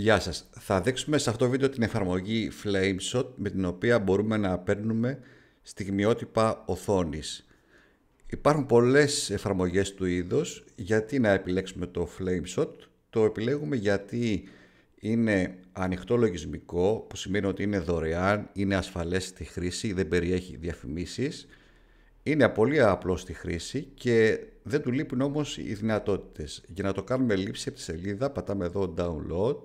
Γεια σας. Θα δείξουμε σε αυτό το βίντεο την εφαρμογή Flameshot με την οποία μπορούμε να παίρνουμε στιγμιότυπα οθόνης. Υπάρχουν πολλές εφαρμογές του είδους. Γιατί να επιλέξουμε το Flameshot. Το επιλέγουμε γιατί είναι ανοιχτό λογισμικό που σημαίνει ότι είναι δωρεάν, είναι ασφαλές στη χρήση, δεν περιέχει διαφημίσεις. Είναι πολύ απλό στη χρήση και δεν του λείπουν όμως οι δυνατότητες. Για να το κάνουμε λήψη από τη σελίδα πατάμε εδώ download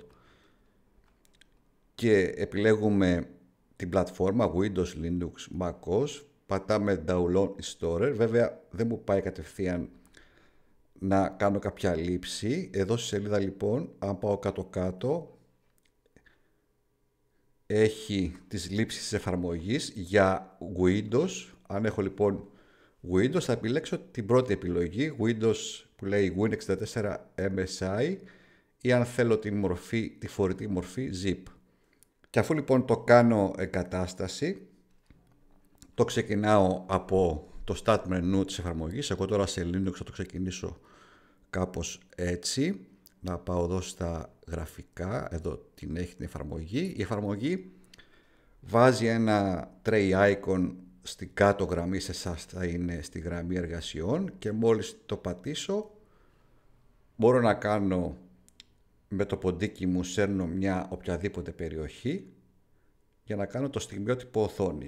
και επιλέγουμε την πλατφόρμα Windows, Linux, MacOS πατάμε Download Installer, βέβαια δεν μου πάει κατευθείαν να κάνω κάποια λήψη. Εδώ στη σελίδα λοιπόν, αν πάω κάτω-κάτω, έχει τις λήψεις της εφαρμογής για Windows. Αν έχω λοιπόν Windows, θα επιλέξω την πρώτη επιλογή, Windows που λέει Win64 MSI ή αν θέλω τη μορφή, τη φορητή μορφή ZIP. Και αφού λοιπόν το κάνω εγκατάσταση, το ξεκινάω από το start menu της εφαρμογής. Εγώ τώρα σε Linux θα το ξεκινήσω κάπως έτσι. Να πάω εδώ στα γραφικά, εδώ την έχει την εφαρμογή. Η εφαρμογή βάζει ένα tray icon στην κάτω γραμμή, σε εσάς θα είναι στη γραμμή εργασιών και μόλις το πατήσω μπορώ να κάνω με το ποντίκι μου σέρνω μια οποιαδήποτε περιοχή για να κάνω το στιγμιότυπο οθόνης.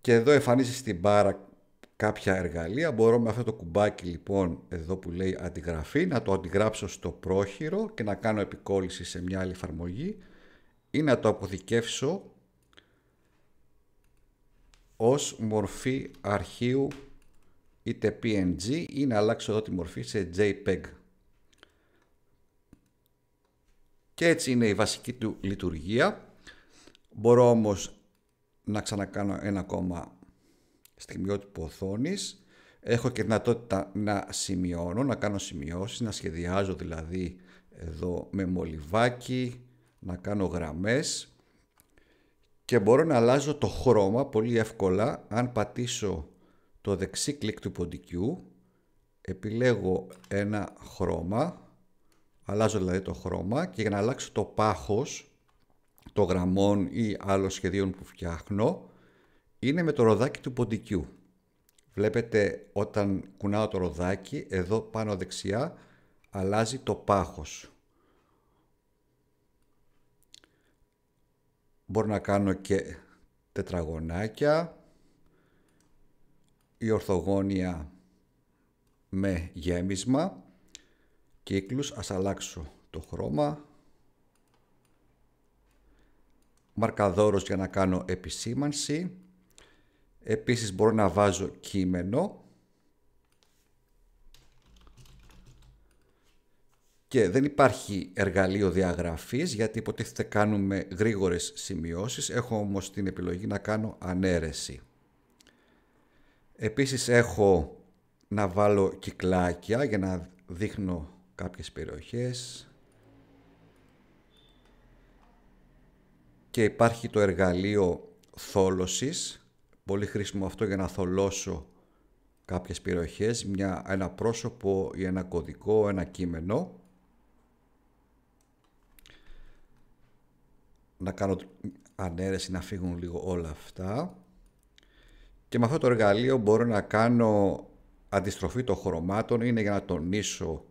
Και εδώ εμφανίζει στην μπάρα κάποια εργαλεία. Μπορώ με αυτό το κουμπάκι λοιπόν εδώ που λέει αντιγραφή να το αντιγράψω στο πρόχειρο και να κάνω επικόλυση σε μια άλλη εφαρμογή ή να το αποθηκεύσω ως μορφή αρχείου είτε PNG ή να αλλάξω εδώ τη μορφή σε JPEG. Και έτσι είναι η βασική του λειτουργία. Μπορώ όμως να ξανακάνω ένα ακόμα στιγμιότυπο οθόνης. Έχω και δυνατότητα να σημειώνω, να κάνω σημειώσεις, να σχεδιάζω δηλαδή εδώ με μολυβάκι, να κάνω γραμμές και μπορώ να αλλάζω το χρώμα πολύ εύκολα αν πατήσω το δεξί κλικ του ποντικιού επιλέγω ένα χρώμα Αλλάζω δηλαδή το χρώμα και για να αλλάξω το πάχος των γραμμών ή άλλων σχεδίων που φτιάχνω είναι με το ροδάκι του ποντικιού. Βλέπετε όταν κουνάω το ροδάκι εδώ πάνω δεξιά αλλάζει το πάχος. Μπορώ να κάνω και τετραγωνάκια ή ορθογώνια με γέμισμα κύκλους. Ας αλλάξω το χρώμα. Μαρκαδόρος για να κάνω επισήμανση. Επίσης μπορώ να βάζω κείμενο. Και δεν υπάρχει εργαλείο διαγραφής γιατί υποτίθεται κάνουμε γρήγορες σημειώσεις. Έχω όμως την επιλογή να κάνω ανέρεση. Επίσης έχω να βάλω κυκλάκια για να δείχνω κάποιες περιοχές και υπάρχει το εργαλείο θόλωσης, πολύ χρήσιμο αυτό για να θολώσω κάποιες περιοχές, μια, ένα πρόσωπο ή ένα κωδικό, ένα κείμενο. Να κάνω ανέρεση να φύγουν λίγο όλα αυτά. Και με αυτό το εργαλείο μπορώ να κάνω αντιστροφή των χρωμάτων, είναι για να τονίσω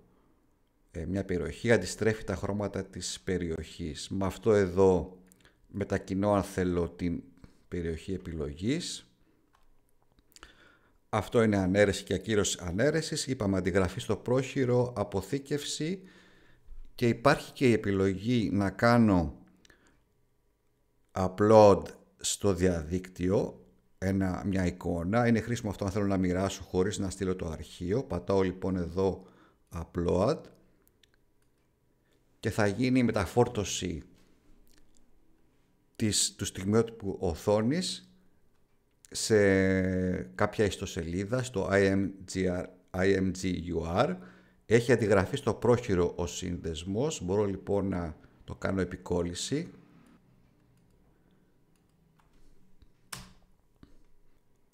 ε, μια περιοχή, αντιστρέφει τα χρώματα της περιοχής. Με αυτό εδώ μετακινώ αν θέλω την περιοχή επιλογής. Αυτό είναι ανέρεση και ακύρωση ανέρεσης. Είπαμε αντιγραφή στο πρόχειρο, αποθήκευση και υπάρχει και η επιλογή να κάνω upload στο διαδίκτυο ένα, μια εικόνα. Είναι χρήσιμο αυτό αν θέλω να μοιράσω χωρίς να στείλω το αρχείο. Πατάω λοιπόν εδώ upload και θα γίνει η μεταφόρτωση της, του στιγμιότυπου οθόνης σε κάποια ιστοσελίδα στο IMGUR. Έχει αντιγραφεί στο πρόχειρο ο σύνδεσμος. Μπορώ λοιπόν να το κάνω επικόλληση.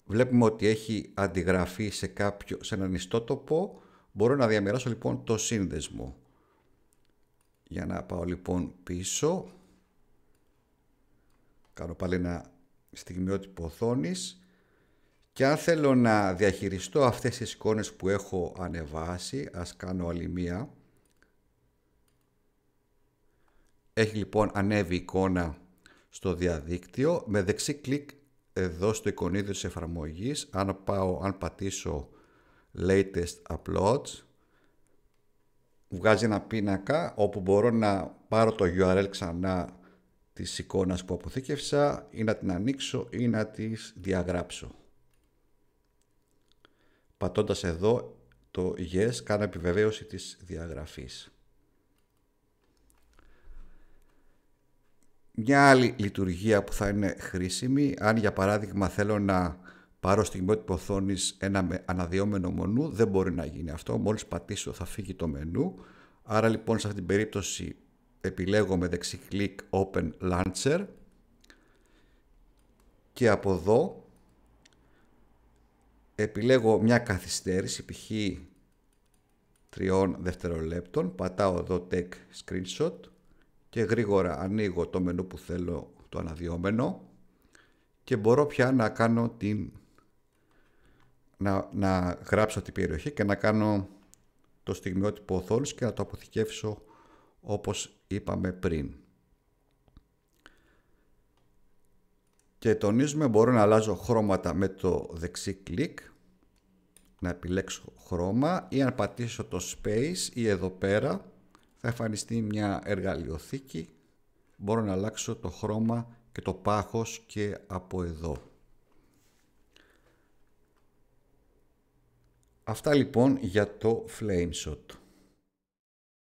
Βλέπουμε ότι έχει αντιγραφεί σε, κάποιο, σε έναν ιστότοπο. Μπορώ να διαμεράσω λοιπόν το σύνδεσμο. Για να πάω λοιπόν πίσω. Κάνω πάλι ένα στιγμιότυπο οθόνης. Και αν θέλω να διαχειριστώ αυτές τις εικόνες που έχω ανεβάσει, ας κάνω άλλη μία. Έχει λοιπόν ανέβει η εικόνα στο διαδίκτυο. Με δεξί κλικ εδώ στο εικονίδιο της εφαρμογής, αν, πάω, αν πατήσω latest uploads, βγάζει ένα πίνακα όπου μπορώ να πάρω το URL ξανά της εικόνας που αποθήκευσα ή να την ανοίξω ή να τις διαγράψω. Πατώντας εδώ το yes κάνω επιβεβαίωση της διαγραφής. Μια άλλη λειτουργία που θα είναι χρήσιμη, αν για παράδειγμα θέλω να πάρω στιγμιότυπο οθόνη ένα αναδιόμενο μονού, δεν μπορεί να γίνει αυτό. Μόλις πατήσω θα φύγει το μενού. Άρα λοιπόν σε αυτή την περίπτωση επιλέγω με δεξί κλικ Open Launcher και από εδώ επιλέγω μια καθυστέρηση π.χ. 3 δευτερολέπτων, πατάω εδώ Tech Screenshot και γρήγορα ανοίγω το μενού που θέλω το αναδιόμενο και μπορώ πια να κάνω την να, να γράψω την περιοχή και να κάνω το στιγμιότυπο οθόνης και να το αποθηκεύσω όπως είπαμε πριν. Και τονίζουμε μπορώ να αλλάζω χρώματα με το δεξί κλικ, να επιλέξω χρώμα ή αν πατήσω το space ή εδώ πέρα θα εμφανιστεί μια εργαλειοθήκη, μπορώ να αλλάξω το χρώμα και το πάχος και από εδώ. Αυτά λοιπόν για το Flameshot.